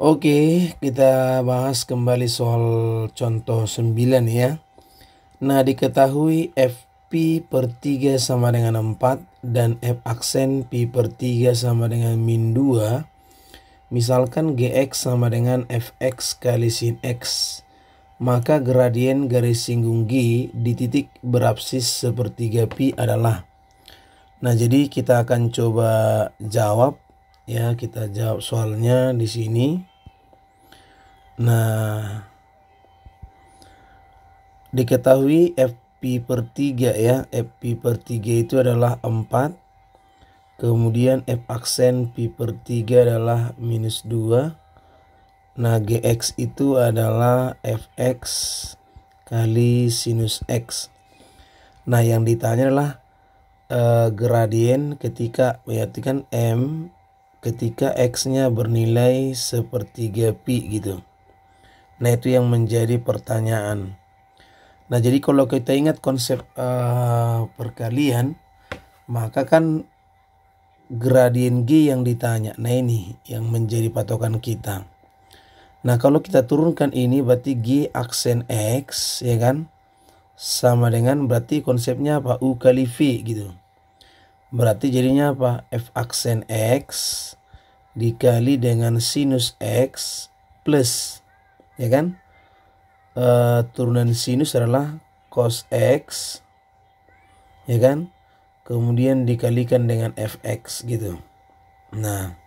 Oke, kita bahas kembali soal contoh 9 ya. Nah, diketahui FP per 3 sama dengan 4 dan F aksen P per 3 sama dengan min 2. Misalkan GX sama dengan FX kali sin X. Maka gradien garis singgung G di titik berabsis sepertiga pi adalah. Nah, jadi kita akan coba jawab ya kita jawab soalnya di sini Nah, diketahui FP per 3 ya. FP per 3 itu adalah 4. Kemudian F aksen P per 3 adalah minus 2. Nah, GX itu adalah FX kali sinus X. Nah, yang ditanya adalah eh, gradien ketika, berarti kan M ketika X-nya bernilai sepertiga Pi gitu. Nah itu yang menjadi pertanyaan. Nah jadi kalau kita ingat konsep uh, perkalian, maka kan gradien G yang ditanya. Nah ini yang menjadi patokan kita. Nah kalau kita turunkan ini berarti G aksen X ya kan. Sama dengan berarti konsepnya apa? U kali V gitu. Berarti jadinya apa? F aksen X dikali dengan sinus X plus ya kan uh, turunan sinus adalah cos x ya kan kemudian dikalikan dengan fx gitu nah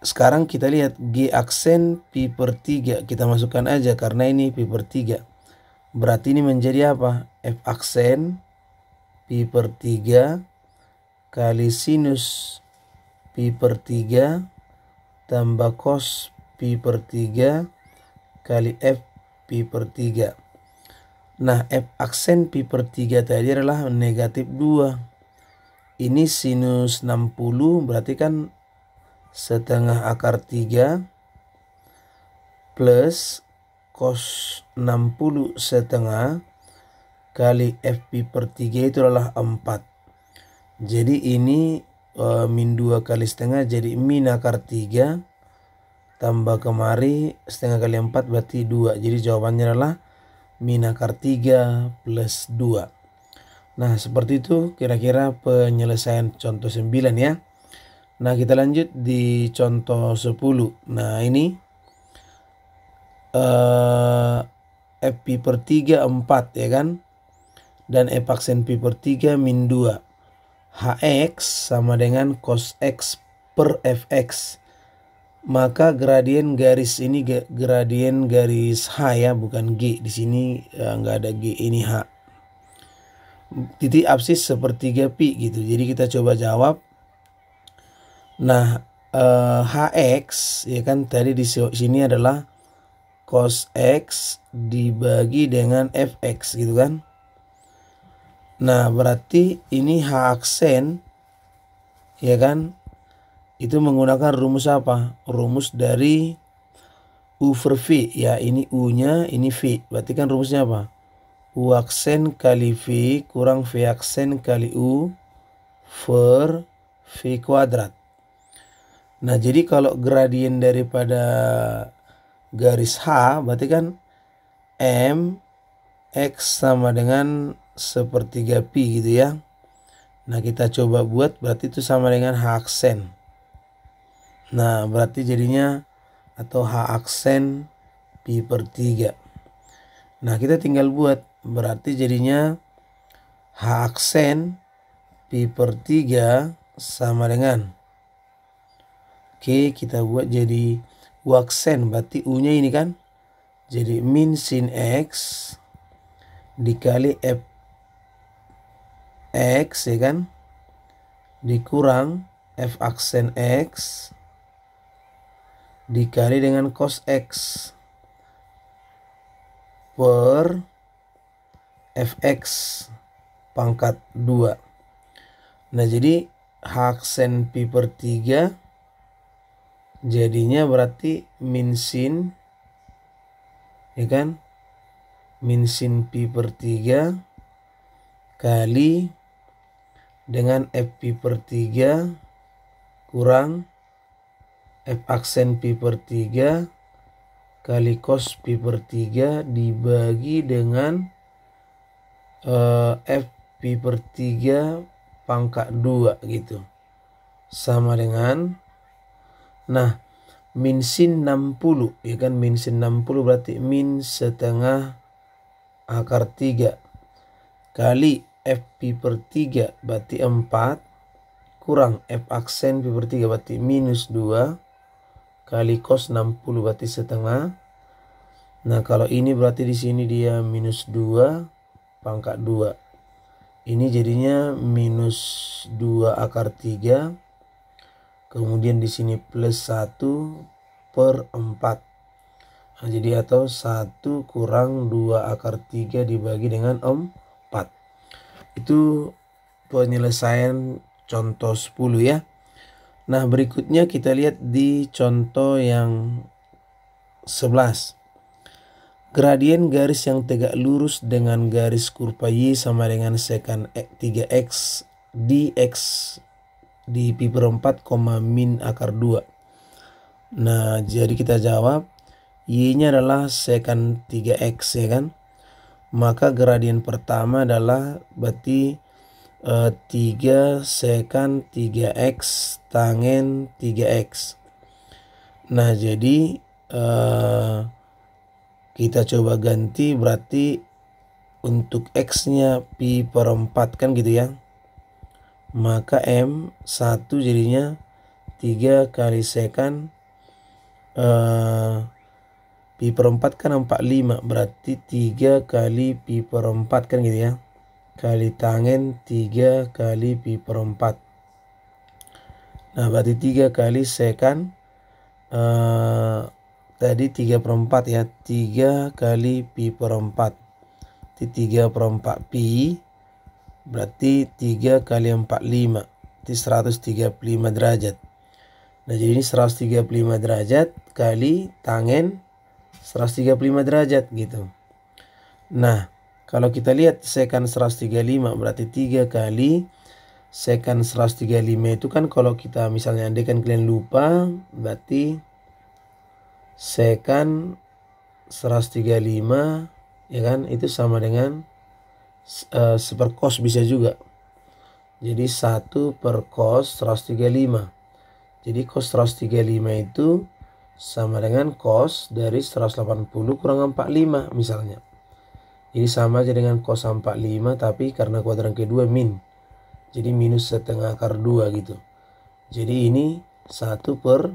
sekarang kita lihat G aksen pi per 3 kita masukkan aja karena ini pi per 3 berarti ini menjadi apa F aksen pi per 3 kali sinus pi per 3 tambah cos pi per 3 kali f pi per 3. Nah, f aksen pi per 3 tadi adalah negatif 2. Ini sinus 60 berarti kan setengah akar 3 plus cos 60 setengah kali f pi per 3 itu adalah 4. Jadi ini e, min 2 kali setengah jadi min akar 3 tambah kemari setengah kali empat berarti dua jadi jawabannya adalah min akar 3 plus dua nah seperti itu kira-kira penyelesaian contoh sembilan ya nah kita lanjut di contoh sepuluh nah ini eh, pi per 3 4 ya kan dan F aksen pi per 3 min 2 HX sama dengan cos X per FX maka gradien garis ini gradien garis H ya bukan G di sini e, nggak ya, ada G ini H titik absis seperti pi gitu jadi kita coba jawab nah eh, hx ya kan tadi di sini adalah cos x dibagi dengan fx gitu kan nah berarti ini h aksen ya kan itu menggunakan rumus apa? Rumus dari U per V ya ini U-nya ini V berarti kan rumusnya apa? U aksen kali V kurang V aksen kali U per V kuadrat Nah jadi kalau gradien daripada garis H berarti kan M X sama dengan sepertiga Pi gitu ya Nah kita coba buat berarti itu sama dengan H aksen Nah, berarti jadinya atau H aksen pi per 3. Nah, kita tinggal buat. Berarti jadinya H aksen pi per 3 sama dengan. Oke, kita buat jadi U aksen. Berarti U-nya ini kan. Jadi min sin X dikali F X ya kan. Dikurang F aksen X dikali dengan cos x per fx pangkat 2. Nah, jadi hak sen pi per 3 jadinya berarti min sin ya kan? Min sin pi per 3 kali dengan fp per 3 kurang F aksen Pi per 3 kali cos Pi per 3 dibagi dengan uh, F Pi per 3 pangkat 2 gitu. Sama dengan, nah min sin 60 ya kan min sin 60 berarti min setengah akar 3 kali F pi per 3 berarti 4 kurang F aksen pi per 3 berarti minus 2 kali cos 60 berarti setengah. Nah, kalau ini berarti di sini dia minus 2 pangkat 2. Ini jadinya minus 2 akar 3. Kemudian di sini plus 1 per 4. Nah, jadi atau 1 kurang 2 akar 3 dibagi dengan 4. Itu penyelesaian contoh 10 ya. Nah, berikutnya kita lihat di contoh yang 11. Gradien garis yang tegak lurus dengan garis kurva Y sama dengan sekan 3x e dx di pi per 4, min akar 2. Nah, jadi kita jawab Y-nya adalah sekan 3x ya kan. Maka gradien pertama adalah berarti 3 sekan 3x tangen 3x nah jadi uh, kita coba ganti berarti untuk x nya pi per 4 kan gitu ya maka m 1 jadinya 3 kali sekan uh, eh, pi per 4 kan 45 berarti 3 kali pi per 4 kan gitu ya kali tangen 3 kali pi per 4. Nah, berarti 3 kali sekan uh, tadi 3 per 4 ya. 3 kali pi per 4. Di 3 per 4 pi berarti 3 kali 45. Di 135 derajat. Nah, jadi ini 135 derajat kali tangen 135 derajat gitu. Nah, kalau kita lihat sekan 135 berarti 3 kali sekan 135 itu kan kalau kita misalnya andaikan kalian lupa berarti sekan 135 ya kan itu sama dengan uh, eh, cos bisa juga jadi 1 per cos 135 jadi cos 135 itu sama dengan cos dari 180 kurang 45 misalnya ini sama aja dengan cos 45 tapi karena kuadran kedua min. Jadi minus setengah akar 2 gitu. Jadi ini 1 per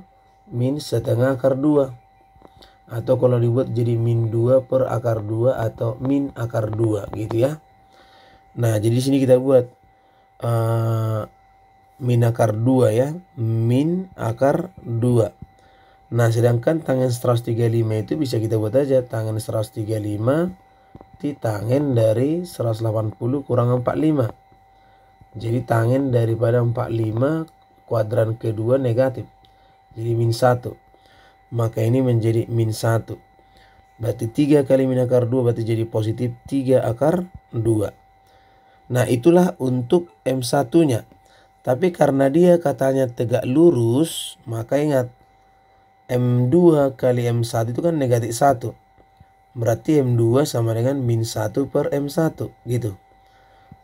min setengah akar 2. Atau kalau dibuat jadi min 2 per akar 2 atau min akar 2 gitu ya. Nah jadi sini kita buat uh, min akar 2 ya. Min akar 2. Nah sedangkan tangan 135 itu bisa kita buat aja. tangan 135 berarti tangen dari 180 kurang 45. Jadi tangen daripada 45 kuadran kedua negatif. Jadi min 1. Maka ini menjadi min 1. Berarti 3 kali min akar 2 berarti jadi positif 3 akar 2. Nah itulah untuk M1-nya. Tapi karena dia katanya tegak lurus, maka ingat M2 kali M1 itu kan negatif 1 berarti M2 sama dengan min 1 per M1 gitu.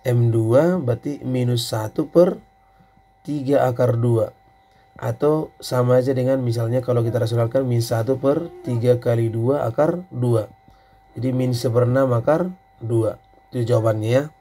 M2 berarti minus 1 per 3 akar 2. Atau sama aja dengan misalnya kalau kita rasionalkan min 1 per 3 kali 2 akar 2. Jadi min 1 per 6 akar 2. Itu jawabannya ya.